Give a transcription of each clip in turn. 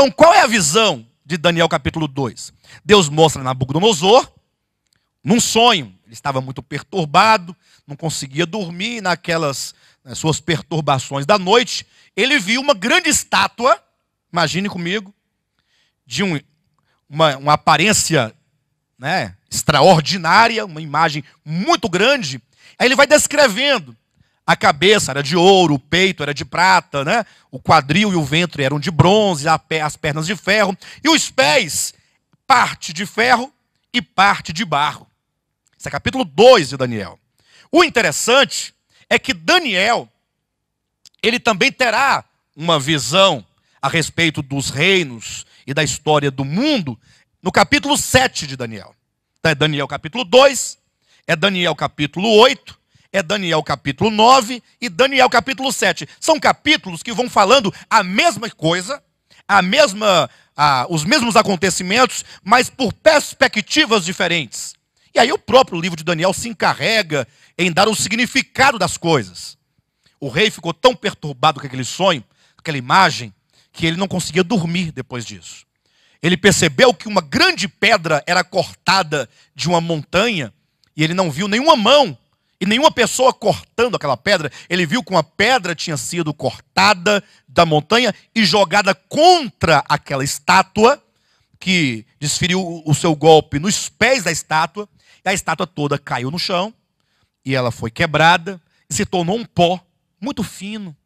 Então, qual é a visão de Daniel capítulo 2? Deus mostra Nabucodonosor, num sonho, ele estava muito perturbado, não conseguia dormir, naquelas nas suas perturbações da noite, ele viu uma grande estátua, imagine comigo, de um, uma, uma aparência né, extraordinária, uma imagem muito grande. Aí ele vai descrevendo a cabeça era de ouro, o peito era de prata, né? O quadril e o ventre eram de bronze, as pernas de ferro e os pés, parte de ferro e parte de barro. Esse é capítulo 2 de Daniel. O interessante é que Daniel ele também terá uma visão a respeito dos reinos e da história do mundo no capítulo 7 de Daniel. Então é Daniel capítulo 2, é Daniel capítulo 8 é Daniel capítulo 9 e Daniel capítulo 7. São capítulos que vão falando a mesma coisa, a mesma, a, os mesmos acontecimentos, mas por perspectivas diferentes. E aí o próprio livro de Daniel se encarrega em dar o significado das coisas. O rei ficou tão perturbado com aquele sonho, com aquela imagem, que ele não conseguia dormir depois disso. Ele percebeu que uma grande pedra era cortada de uma montanha e ele não viu nenhuma mão e nenhuma pessoa cortando aquela pedra, ele viu como a pedra tinha sido cortada da montanha e jogada contra aquela estátua, que desferiu o seu golpe nos pés da estátua, e a estátua toda caiu no chão, e ela foi quebrada, e se tornou um pó muito fino,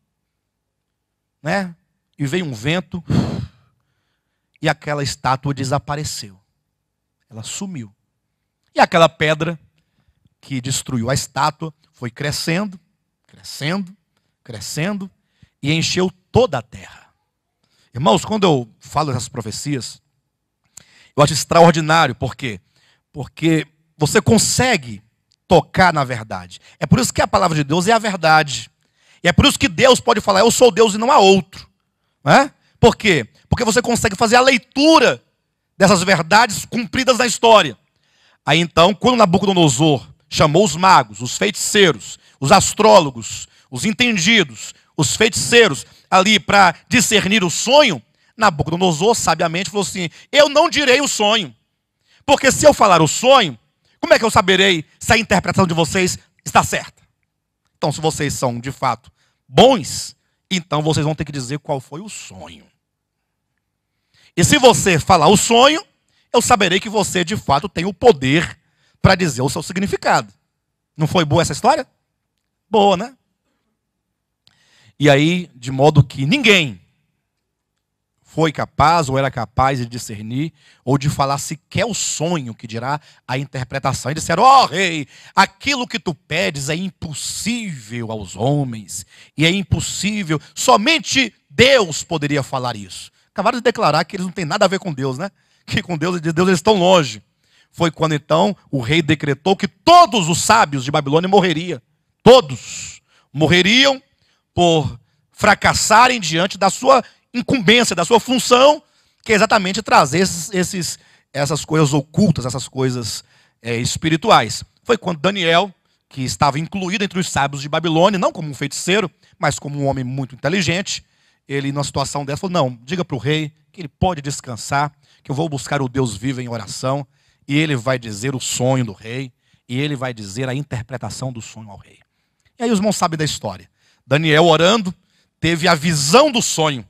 né? E veio um vento, e aquela estátua desapareceu. Ela sumiu. E aquela pedra que destruiu a estátua foi crescendo, crescendo, crescendo e encheu toda a terra. Irmãos, quando eu falo essas profecias, eu acho extraordinário, por quê? Porque você consegue tocar na verdade. É por isso que a palavra de Deus é a verdade. E é por isso que Deus pode falar, eu sou Deus e não há outro. Né? Por quê? Porque você consegue fazer a leitura dessas verdades cumpridas na história. Aí então, quando Nabucodonosor chamou os magos, os feiticeiros, os astrólogos, os entendidos, os feiticeiros ali para discernir o sonho, Nabucodonosor sabiamente falou assim: Eu não direi o sonho, porque se eu falar o sonho, como é que eu saberei se a interpretação de vocês está certa? Então, se vocês são de fato bons, então vocês vão ter que dizer qual foi o sonho. E se você falar o sonho, eu saberei que você de fato tem o poder para dizer o seu significado. Não foi boa essa história? Boa, né? E aí, de modo que ninguém foi capaz ou era capaz de discernir ou de falar sequer o sonho que dirá a interpretação. E disseram: Ó oh, rei, aquilo que tu pedes é impossível aos homens e é impossível, somente Deus poderia falar isso. Acabaram de declarar que eles não têm nada a ver com Deus, né? Que com Deus, de Deus eles estão longe. Foi quando então o rei decretou que todos os sábios de Babilônia morreriam. Todos morreriam por fracassarem diante da sua incumbência, da sua função, que é exatamente trazer esses, esses essas coisas ocultas, essas coisas é, espirituais. Foi quando Daniel, que estava incluído entre os sábios de Babilônia, não como um feiticeiro, mas como um homem muito inteligente, ele, numa situação dessa, falou: Não, diga para o rei que ele pode descansar, que eu vou buscar o Deus vivo em oração e ele vai dizer o sonho do rei, e ele vai dizer a interpretação do sonho ao rei. E aí os irmãos sabem da história. Daniel orando, teve a visão do sonho.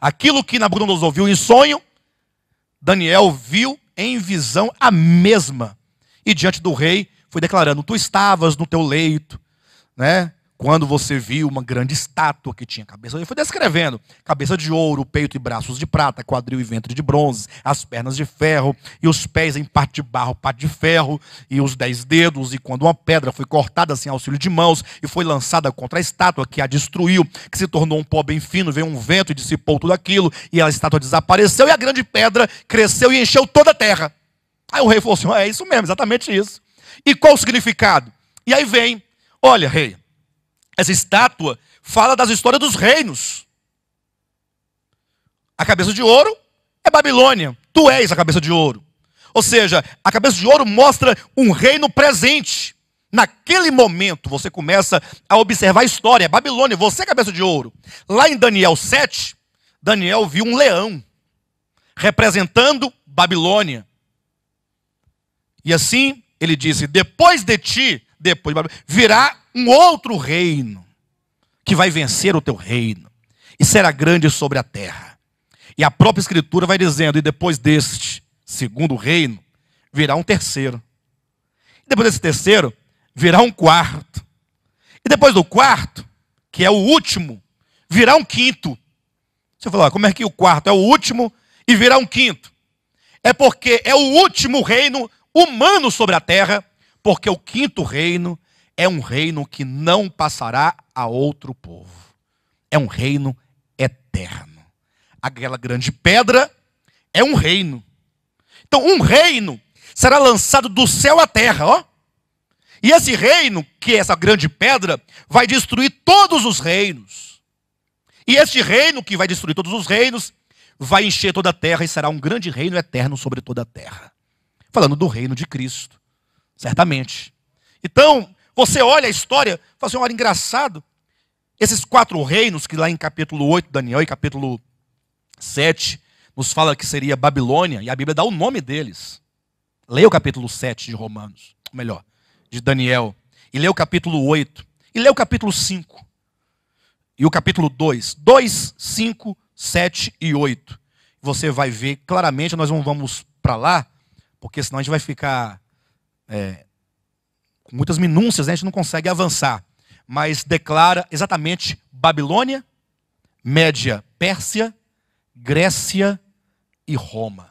Aquilo que Nabucodonosor viu em sonho, Daniel viu em visão a mesma. E diante do rei foi declarando: Tu estavas no teu leito, né? Quando você viu uma grande estátua que tinha cabeça, ele foi descrevendo: cabeça de ouro, peito e braços de prata, quadril e ventre de bronze, as pernas de ferro, e os pés em parte de barro, parte de ferro, e os dez dedos, e quando uma pedra foi cortada sem auxílio de mãos, e foi lançada contra a estátua, que a destruiu, que se tornou um pó bem fino, veio um vento e dissipou tudo aquilo, e a estátua desapareceu, e a grande pedra cresceu e encheu toda a terra. Aí o rei falou assim: é isso mesmo, exatamente isso. E qual o significado? E aí vem: olha, rei, essa estátua fala das histórias dos reinos. A cabeça de ouro é Babilônia. Tu és a cabeça de ouro. Ou seja, a cabeça de ouro mostra um reino presente. Naquele momento você começa a observar a história. É Babilônia, você é cabeça de ouro. Lá em Daniel 7, Daniel viu um leão representando Babilônia. E assim ele disse: Depois de ti depois de Babilônia, virá um outro reino que vai vencer o teu reino e será grande sobre a terra. E a própria Escritura vai dizendo: e depois deste segundo reino, virá um terceiro. E depois desse terceiro, virá um quarto. E depois do quarto, que é o último, virá um quinto. Você fala, ah, como é que o quarto é o último e virá um quinto? É porque é o último reino humano sobre a terra porque o quinto reino é um reino que não passará a outro povo. É um reino eterno. Aquela grande pedra é um reino. Então, um reino será lançado do céu à terra, ó. E esse reino, que é essa grande pedra, vai destruir todos os reinos. E este reino, que vai destruir todos os reinos, vai encher toda a terra e será um grande reino eterno sobre toda a terra. Falando do reino de Cristo. Certamente. Então, você olha a história, fala assim, olha, engraçado. Esses quatro reinos que lá em capítulo 8, Daniel, e capítulo 7, nos fala que seria Babilônia, e a Bíblia dá o nome deles. Leia o capítulo 7 de Romanos, ou melhor, de Daniel, e leia o capítulo 8, e leia o capítulo 5, e o capítulo 2, 2, 5, 7 e 8. Você vai ver claramente, nós não vamos para lá, porque senão a gente vai ficar é, com muitas minúcias, né, a gente não consegue avançar, mas declara exatamente Babilônia, Média Pérsia, Grécia e Roma.